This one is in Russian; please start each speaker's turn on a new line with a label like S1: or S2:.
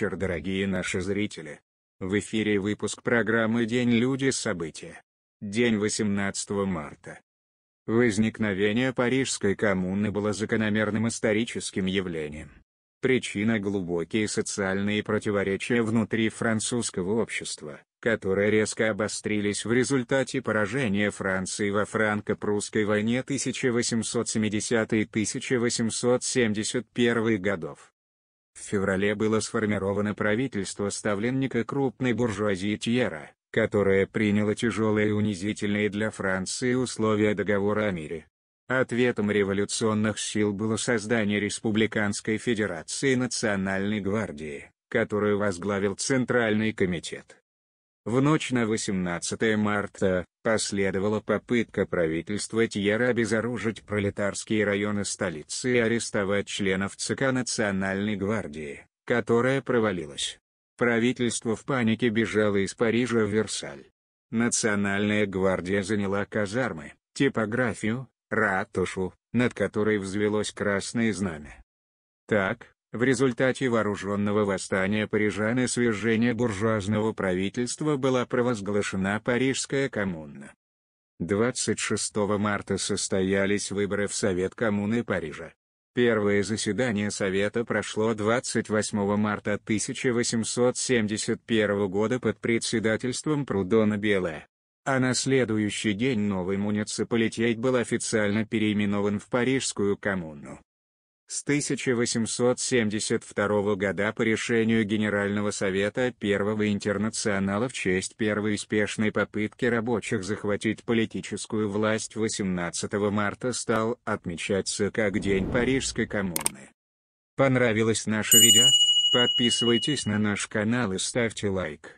S1: вечер, дорогие наши зрители! В эфире выпуск программы «День люди. События». День 18 марта. Возникновение Парижской коммуны было закономерным историческим явлением. Причина – глубокие социальные противоречия внутри французского общества, которые резко обострились в результате поражения Франции во франко-прусской войне 1870-1871 годов. В феврале было сформировано правительство ставленника крупной буржуазии Тьера, которое приняло тяжелые и унизительные для Франции условия договора о мире. Ответом революционных сил было создание Республиканской Федерации Национальной Гвардии, которую возглавил Центральный комитет. В ночь на 18 марта, последовала попытка правительства Тьера обезоружить пролетарские районы столицы и арестовать членов ЦК Национальной гвардии, которая провалилась. Правительство в панике бежало из Парижа в Версаль. Национальная гвардия заняла казармы, типографию, ратушу, над которой взвелось красное знамя. Так, в результате вооруженного восстания парижан и свержения буржуазного правительства была провозглашена Парижская коммуна. 26 марта состоялись выборы в Совет коммуны Парижа. Первое заседание Совета прошло 28 марта 1871 года под председательством Прудона Белая. А на следующий день новый муниципалитет был официально переименован в Парижскую коммуну с 1872 года по решению Генерального совета Первого интернационала в честь первой успешной попытки рабочих захватить политическую власть 18 марта стал отмечаться как День Парижской коммуны. Понравилось наше видео? Подписывайтесь на наш канал и ставьте лайк.